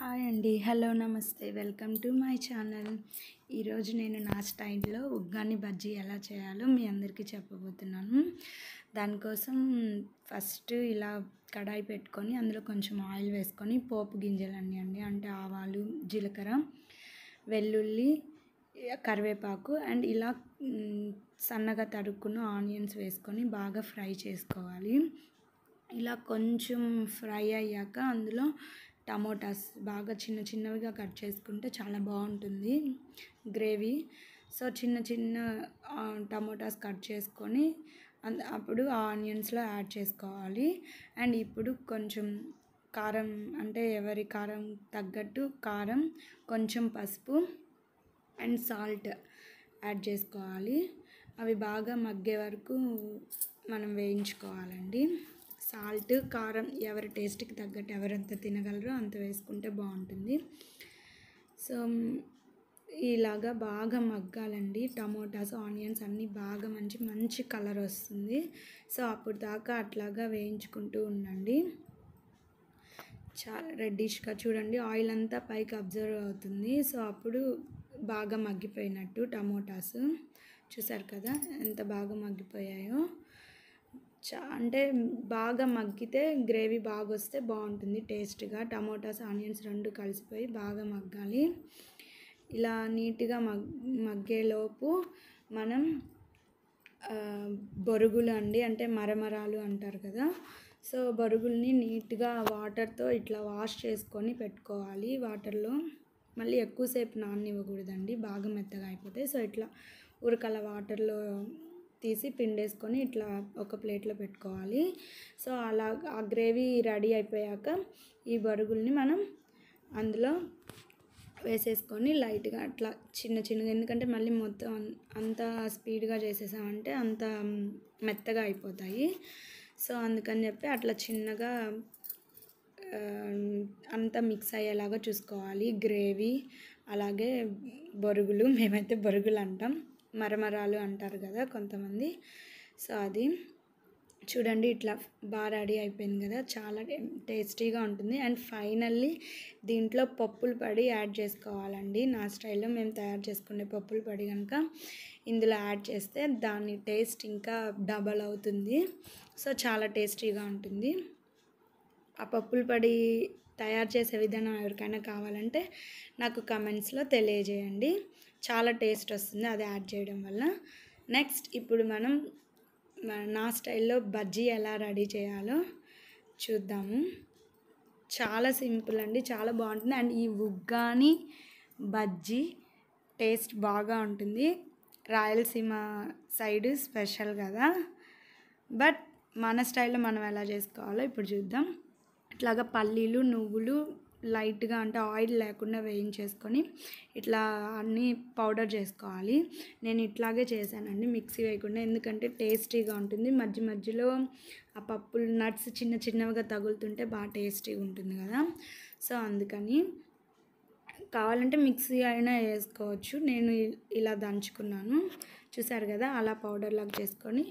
hi అండి hello నమస్తే welcome to my channel ఈరోజు నేను నా స్టైల్లో ఉగ్గాని బజ్జీ ఎలా చేయాలో మీ అందరికీ చెప్పబోతున్నాను దానికోసం ఫస్ట్ ఇలా కడాయి పెట్టుకొని అందులో కొంచెం ఆయిల్ వేసుకొని పోపు గింజలన్నీ అండి అంటే ఆవాలు జీలకర్ర వెల్లుల్లి కరివేపాకు అండ్ ఇలా సన్నగా తడుక్కున్న ఆనియన్స్ వేసుకొని బాగా ఫ్రై చేసుకోవాలి ఇలా కొంచెం ఫ్రై అయ్యాక అందులో టమోటాస్ బాగా చిన్న చిన్నవిగా కట్ చేసుకుంటే చాలా బాగుంటుంది గ్రేవీ సో చిన్న చిన్న టమోటాస్ కట్ చేసుకొని అప్పుడు ఆ ఆనియన్స్లో యాడ్ చేసుకోవాలి అండ్ ఇప్పుడు కొంచెం కారం అంటే ఎవరి కారం తగ్గట్టు కారం కొంచెం పసుపు అండ్ సాల్ట్ యాడ్ చేసుకోవాలి అవి బాగా మగ్గే వరకు మనం వేయించుకోవాలండి సాల్ట్ కారం ఎవరి టేస్ట్కి తగ్గట్టు ఎవరెంత తినగలరో అంత వేసుకుంటే బాగుంటుంది సో ఇలాగా బాగా మగ్గాలండి టమోటాస్ ఆనియన్స్ అన్నీ బాగా మంచి మంచి కలర్ వస్తుంది సో అప్పుడు దాకా అట్లాగా వేయించుకుంటూ ఉండండి చాలా రెడ్డిష్గా చూడండి ఆయిల్ అంతా పైకి అబ్జర్వ్ అవుతుంది సో అప్పుడు బాగా మగ్గిపోయినట్టు టమోటాస్ చూసారు కదా ఎంత బాగా మగ్గిపోయాయో అంటే బాగా మగ్గితే గ్రేవీ బాగా వస్తే బాగుంటుంది టేస్ట్గా టమోటాస్ ఆనియన్స్ రెండు కలిసిపోయి బాగా మగ్గాలి ఇలా నీట్గా మగ్ మగ్గేలోపు మనం బరుగులు అండి అంటే మరమరాలు అంటారు కదా సో బొరుగుల్ని నీట్గా వాటర్తో ఇట్లా వాష్ చేసుకొని పెట్టుకోవాలి వాటర్లో మళ్ళీ ఎక్కువసేపు ఇవ్వకూడదండి బాగా మెత్తగా అయిపోతాయి సో ఇట్లా ఉరకల వాటర్లో తీసి పిండేసుకొని ఇట్లా ఒక ప్లేట్లో పెట్టుకోవాలి సో అలా ఆ గ్రేవీ రెడీ అయిపోయాక ఈ బరుగుల్ని మనం అందులో వేసేసుకొని లైట్గా అట్లా చిన్న చిన్నగా ఎందుకంటే మళ్ళీ మొత్తం అంత స్పీడ్గా చేసేసామంటే అంత మెత్తగా అయిపోతాయి సో అందుకని చెప్పి అట్లా చిన్నగా అంతా మిక్స్ అయ్యేలాగా చూసుకోవాలి గ్రేవీ అలాగే బరుగులు మేమైతే బరుగులు అంటాం మరమరాలు అంటారు కదా కొంతమంది సో అది చూడండి ఇట్లా బాగా రెడీ అయిపోయింది కదా చాలా టేస్టీగా ఉంటుంది అండ్ ఫైనల్లీ దీంట్లో పప్పులు పడి యాడ్ చేసుకోవాలండి నా స్టైల్లో మేము తయారు చేసుకునే పప్పులు పడి కనుక ఇందులో యాడ్ చేస్తే దాని టేస్ట్ ఇంకా డబల్ అవుతుంది సో చాలా టేస్టీగా ఉంటుంది ఆ పప్పులు పడి తయారు చేసే విధానం ఎవరికైనా కావాలంటే నాకు కమెంట్స్లో తెలియజేయండి చాలా టేస్ట్ వస్తుంది అది యాడ్ చేయడం వల్ల నెక్స్ట్ ఇప్పుడు మనం నా స్టైల్లో బజ్జీ ఎలా రెడీ చేయాలో చూద్దాము చాలా సింపుల్ అండి చాలా బాగుంటుంది అండ్ ఈ ఉగ్గాని బజ్జీ టేస్ట్ బాగా ఉంటుంది రాయలసీమ సైడ్ స్పెషల్ కదా బట్ మన స్టైల్లో మనం ఎలా చేసుకోవాలో ఇప్పుడు చూద్దాం ఇట్లాగా పల్లీలు నువ్వులు లైట్గా అంటే ఆయిల్ లేకుండా వేయించేసుకొని ఇట్లా అన్నీ పౌడర్ చేసుకోవాలి నేను ఇట్లాగే చేశానండి మిక్సీ వేయకుండా ఎందుకంటే టేస్టీగా ఉంటుంది మధ్య మధ్యలో ఆ పప్పులు నట్స్ చిన్న చిన్నవిగా తగులుతుంటే బాగా టేస్టీగా ఉంటుంది కదా సో అందుకని కావాలంటే మిక్సీ అయినా వేసుకోవచ్చు నేను ఇలా దంచుకున్నాను చూసారు కదా అలా పౌడర్ లాగా చేసుకొని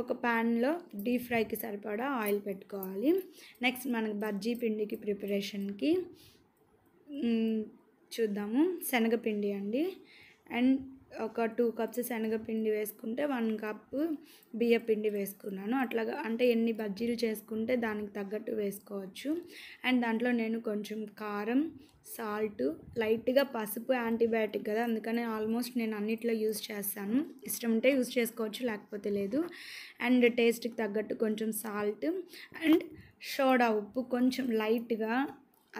ఒక ప్యాన్లో డీప్ ఫ్రైకి సరిపడా ఆయిల్ పెట్టుకోవాలి నెక్స్ట్ మనకి బజ్జీ పిండికి ప్రిపరేషన్కి చూద్దాము శనగపిండి అండి అండ్ ఒక టూ కప్స్ శనగపిండి వేసుకుంటే వన్ కప్ బియ్య పిండి వేసుకున్నాను అట్లాగా అంటే ఎన్ని బజ్జీలు చేసుకుంటే దానికి తగ్గట్టు వేసుకోవచ్చు అండ్ దాంట్లో నేను కొంచెం కారం సాల్ట్ లైట్గా పసుపు యాంటీబయాటిక్ కదా అందుకని ఆల్మోస్ట్ నేను అన్నిట్లో యూజ్ చేస్తాను ఇష్టం ఉంటే యూజ్ చేసుకోవచ్చు లేకపోతే లేదు అండ్ టేస్ట్కి తగ్గట్టు కొంచెం సాల్ట్ అండ్ సోడా ఉప్పు కొంచెం లైట్గా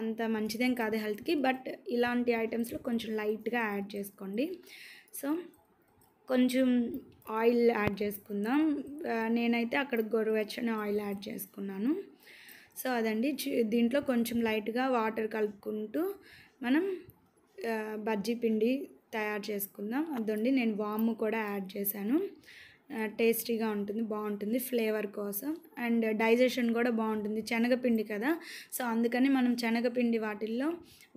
అంత మంచిదేం కాదు హెల్త్కి బట్ ఇలాంటి ఐటమ్స్లో కొంచెం లైట్గా యాడ్ చేసుకోండి సో కొంచెం ఆయిల్ యాడ్ చేసుకుందాం నేనైతే అక్కడ గొరవెచ్చని ఆయిల్ యాడ్ చేసుకున్నాను సో అదండి దీంట్లో కొంచెం లైట్గా వాటర్ కలుపుకుంటూ మనం బజ్జీ పిండి తయారు చేసుకుందాం అదండి నేను వాము కూడా యాడ్ చేశాను టేస్టీగా ఉంటుంది బాగుంటుంది ఫ్లేవర్ కోసం అండ్ డైజెషన్ కూడా బాగుంటుంది శనగపిండి కదా సో అందుకని మనం శనగపిండి వాటిల్లో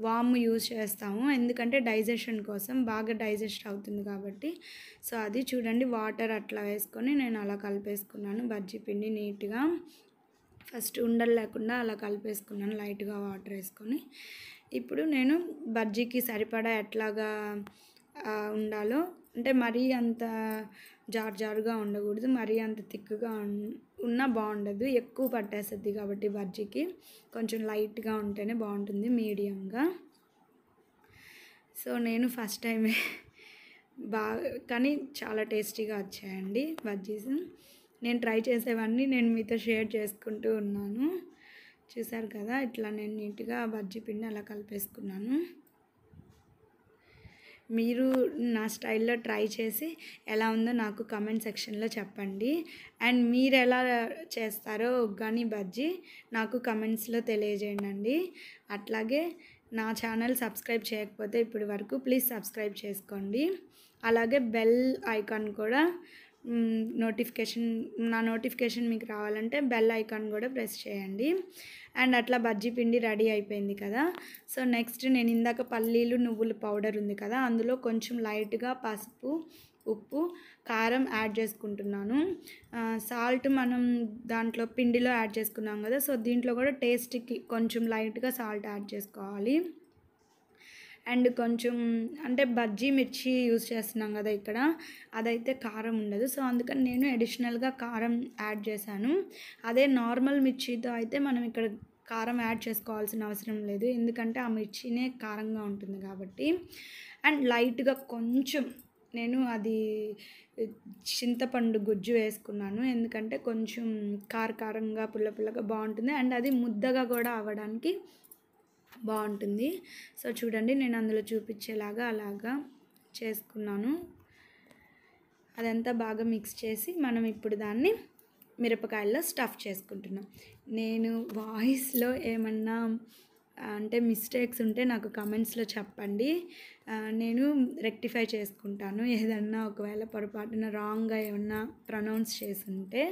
వామ్ యూజ్ చేస్తాము ఎందుకంటే డైజెషన్ కోసం బాగా డైజెస్ట్ అవుతుంది కాబట్టి సో అది చూడండి వాటర్ అట్లా వేసుకొని నేను అలా కలిపేసుకున్నాను బజ్జీ పిండి నీట్గా ఫస్ట్ ఉండలు లేకుండా అలా కలిపేసుకున్నాను లైట్గా వాటర్ వేసుకొని ఇప్పుడు నేను బజ్జీకి సరిపడా ఎట్లాగా ఉండాలో అంటే మరీ అంత జార్జారుగా జారుగా ఉండకూడదు మరీ అంత తిక్కుగా ఉన్నా బాగుండదు ఎక్కువ పట్టేస్తుంది కాబట్టి బజ్జీకి కొంచెం లైట్గా ఉంటేనే బాగుంటుంది మీడియంగా సో నేను ఫస్ట్ టైమే బాగా కానీ చాలా టేస్టీగా వచ్చాయండి బజ్జీస్ నేను ట్రై చేసేవన్నీ నేను మీతో షేర్ చేసుకుంటూ ఉన్నాను చూసారు కదా ఇట్లా నేను నీట్గా బజ్జీ పిండి అలా కలిపేసుకున్నాను మీరు నా స్టైల్లో ట్రై చేసి ఎలా ఉందో నాకు కమెంట్ సెక్షన్లో చెప్పండి అండ్ మీరు ఎలా చేస్తారో ఉగ్గాని బజ్జీ నాకు కమెంట్స్లో తెలియజేయండి అట్లాగే నా ఛానల్ సబ్స్క్రైబ్ చేయకపోతే ఇప్పటి వరకు ప్లీజ్ సబ్స్క్రైబ్ చేసుకోండి అలాగే బెల్ ఐకాన్ కూడా నోటిఫికేషన్ నా నోటిఫికేషన్ మీకు రావాలంటే బెల్ ఐకాన్ కూడా ప్రెస్ చేయండి అండ్ అట్లా బజ్జీ పిండి రెడీ అయిపోయింది కదా సో నెక్స్ట్ నేను ఇందాక పల్లీలు నువ్వుల పౌడర్ ఉంది కదా అందులో కొంచెం లైట్గా పసుపు ఉప్పు కారం యాడ్ చేసుకుంటున్నాను సాల్ట్ మనం దాంట్లో పిండిలో యాడ్ చేసుకున్నాం కదా సో దీంట్లో కూడా టేస్ట్కి కొంచెం లైట్గా సాల్ట్ యాడ్ చేసుకోవాలి అండ్ కొంచెం అంటే బజ్జీ మిర్చి యూజ్ చేస్తున్నాం కదా ఇక్కడ అదైతే కారం ఉండదు సో అందుకని నేను అడిషనల్గా కారం యాడ్ చేశాను అదే నార్మల్ మిర్చితో అయితే మనం ఇక్కడ కారం యాడ్ చేసుకోవాల్సిన అవసరం లేదు ఎందుకంటే ఆ మిర్చినే కారంగా ఉంటుంది కాబట్టి అండ్ లైట్గా కొంచెం నేను అది చింతపండు గుజ్జు వేసుకున్నాను ఎందుకంటే కొంచెం కారకారంగా పుల్ల పుల్లగా బాగుంటుంది అండ్ అది ముద్దగా కూడా అవ్వడానికి బాగుంటుంది సో చూడండి నేను అందులో చూపించేలాగా అలాగా చేసుకున్నాను అదంతా బాగా మిక్స్ చేసి మనం ఇప్పుడు దాన్ని మిరపకాయల్లో స్టఫ్ చేసుకుంటున్నాం నేను వాయిస్లో ఏమన్నా అంటే మిస్టేక్స్ ఉంటే నాకు కమెంట్స్లో చెప్పండి నేను రెక్టిఫై చేసుకుంటాను ఏదన్నా ఒకవేళ పొరపాటున రాంగ్గా ఏమన్నా ప్రొనౌన్స్ చేసి ఉంటే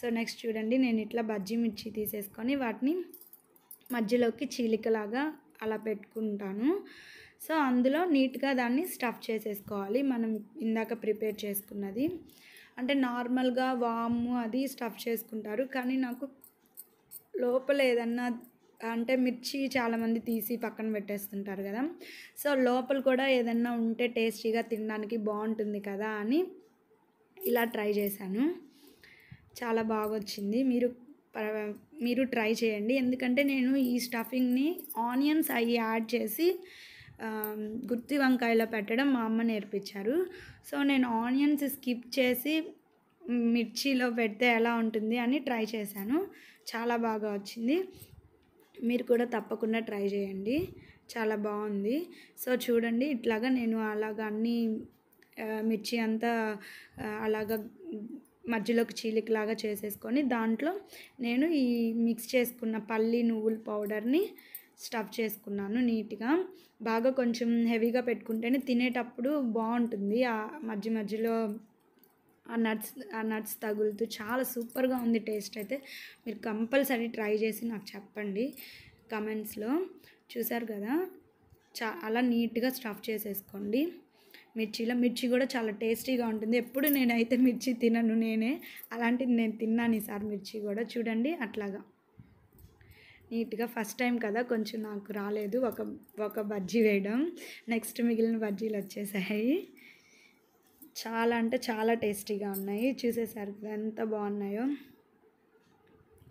సో నెక్స్ట్ చూడండి నేను ఇట్లా బజ్జీ మిర్చి తీసేసుకొని వాటిని మధ్యలోకి చీలికలాగా అలా పెట్టుకుంటాను సో అందులో నీట్గా దాన్ని స్టఫ్ చేసేసుకోవాలి మనం ఇందాక ప్రిపేర్ చేసుకున్నది అంటే నార్మల్గా వాము అది స్టఫ్ చేసుకుంటారు కానీ నాకు లోపల ఏదన్నా అంటే మిర్చి చాలామంది తీసి పక్కన పెట్టేస్తుంటారు కదా సో లోపల కూడా ఏదన్నా ఉంటే టేస్టీగా తినడానికి బాగుంటుంది కదా అని ఇలా ట్రై చేశాను చాలా బాగా వచ్చింది మీరు మీరు ట్రై చేయండి ఎందుకంటే నేను ఈ స్టఫింగ్ని ఆనియన్స్ అవి యాడ్ చేసి గుత్తి వంకాయలో పెట్టడం మా అమ్మ నేర్పించారు సో నేను ఆనియన్స్ స్కిప్ చేసి మిర్చిలో పెడితే ఎలా ఉంటుంది అని ట్రై చేశాను చాలా బాగా వచ్చింది మీరు కూడా తప్పకుండా ట్రై చేయండి చాలా బాగుంది సో చూడండి ఇట్లాగా నేను అలాగ అన్నీ మిర్చి అంతా అలాగ మధ్యలోకి చీలికలాగా చేసేసుకొని దాంట్లో నేను ఈ మిక్స్ చేసుకున్న పల్లి నువ్వుల పౌడర్ని స్టఫ్ చేసుకున్నాను నీట్గా బాగా కొంచెం హెవీగా పెట్టుకుంటేనే తినేటప్పుడు బాగుంటుంది ఆ మధ్య మధ్యలో ఆ నట్స్ ఆ నట్స్ తగులుతూ చాలా సూపర్గా ఉంది టేస్ట్ అయితే మీరు కంపల్సరీ ట్రై చేసి నాకు చెప్పండి కమెంట్స్లో చూసారు కదా చా అలా నీట్గా స్టఫ్ చేసేసుకోండి మిర్చిలో మిర్చి కూడా చాలా టేస్టీగా ఉంటుంది ఎప్పుడు నేనైతే మిర్చి తినను నేనే అలాంటిది నేను తిన్నాను ఈసారి మిర్చి కూడా చూడండి అట్లాగా నీట్గా ఫస్ట్ టైం కదా కొంచెం నాకు రాలేదు ఒక ఒక బజ్జీ వేయడం నెక్స్ట్ మిగిలిన బజ్జీలు వచ్చేసాయి చాలా అంటే చాలా టేస్టీగా ఉన్నాయి చూసేసారు ఎంత బాగున్నాయో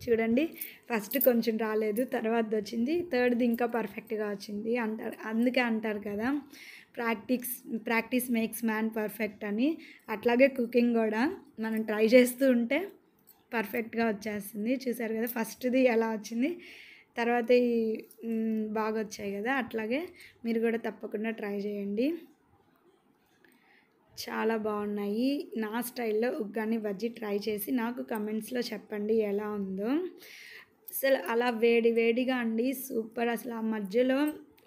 చూడండి ఫస్ట్ కొంచెం రాలేదు తర్వాత వచ్చింది థర్డ్ది ఇంకా పర్ఫెక్ట్గా వచ్చింది అంటారు అందుకే అంటారు కదా practice practice makes man perfect అని అట్లాగే కుకింగ్ కూడా మనం ట్రై చేస్తూ ఉంటే పర్ఫెక్ట్గా వచ్చేస్తుంది చూసారు కదా ఫస్ట్ది ఎలా వచ్చింది తర్వాత ఈ బాగా వచ్చాయి కదా అట్లాగే మీరు కూడా తప్పకుండా ట్రై చేయండి చాలా బాగున్నాయి నా స్టైల్లో ఉగ్గాని బజ్జీ ట్రై చేసి నాకు కమెంట్స్లో చెప్పండి ఎలా ఉందో అసలు అలా వేడి వేడిగా అండి సూపర్ అసలు ఆ మధ్యలో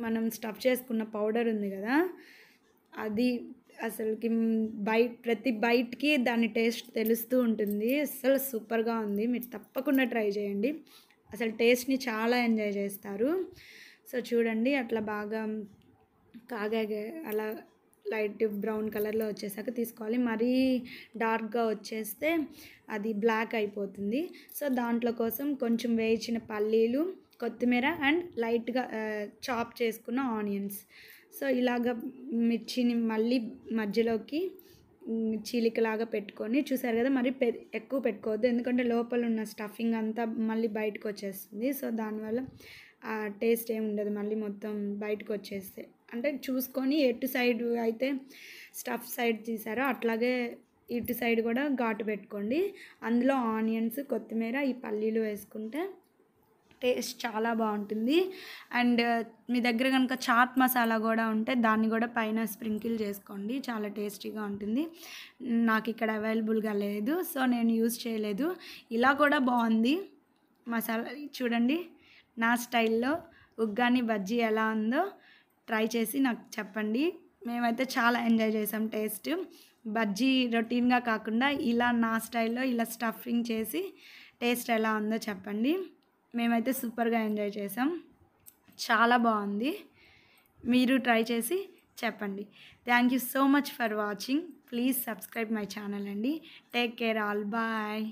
మనం స్టఫ్ చేసుకున్న పౌడర్ ఉంది కదా అది అసలుకి బైట్ ప్రతి బైట్కి దాని టేస్ట్ తెలుస్తూ ఉంటుంది అసలు సూపర్గా ఉంది మీరు తప్పకుండా ట్రై చేయండి అసలు టేస్ట్ని చాలా ఎంజాయ్ చేస్తారు సో చూడండి అట్లా బాగా కాగా అలా లైట్ బ్రౌన్ కలర్లో వచ్చేసాక తీసుకోవాలి మరీ డార్క్గా వచ్చేస్తే అది బ్లాక్ అయిపోతుంది సో దాంట్లో కోసం కొంచెం వేయించిన పల్లీలు కొత్తిమీర అండ్ లైట్గా చాప్ చేసుకున్న ఆనియన్స్ సో ఇలాగ మిర్చిని మళ్ళీ మధ్యలోకి చీలికలాగా పెట్టుకొని చూసారు కదా మరి పె ఎక్కువ పెట్టుకోవద్దు ఎందుకంటే లోపల ఉన్న స్టఫింగ్ అంతా మళ్ళీ బయటకు వచ్చేస్తుంది సో దానివల్ల ఆ టేస్ట్ ఏమి ఉండదు మళ్ళీ మొత్తం బయటకు వచ్చేస్తే అంటే చూసుకొని ఎటు సైడ్ అయితే స్టఫ్ సైడ్ తీసారో అట్లాగే ఇటు సైడ్ కూడా ఘాటు పెట్టుకోండి అందులో ఆనియన్స్ కొత్తిమీర ఈ పల్లీలు వేసుకుంటే టేస్ట్ చాలా బాగుంటుంది అండ్ మీ దగ్గర కనుక చాట్ మసాలా కూడా ఉంటే దాన్ని కూడా పైన స్ప్రింకిల్ చేసుకోండి చాలా టేస్టీగా ఉంటుంది నాకు ఇక్కడ అవైలబుల్గా లేదు సో నేను యూజ్ చేయలేదు ఇలా కూడా బాగుంది మసాలా చూడండి నా స్టైల్లో ఉగ్గాని బజ్జీ ఎలా ఉందో ట్రై చేసి నాకు చెప్పండి మేమైతే చాలా ఎంజాయ్ చేసాం టేస్ట్ బజ్జీ రొటీన్గా కాకుండా ఇలా నా స్టైల్లో ఇలా స్టఫింగ్ చేసి టేస్ట్ ఎలా ఉందో చెప్పండి మేమైతే సూపర్గా ఎంజాయ్ చేసాం చాలా బాగుంది మీరు ట్రై చేసి చెప్పండి thank you so much for watching please subscribe my channel అండి టేక్ కేర్ ఆల్ బాయ్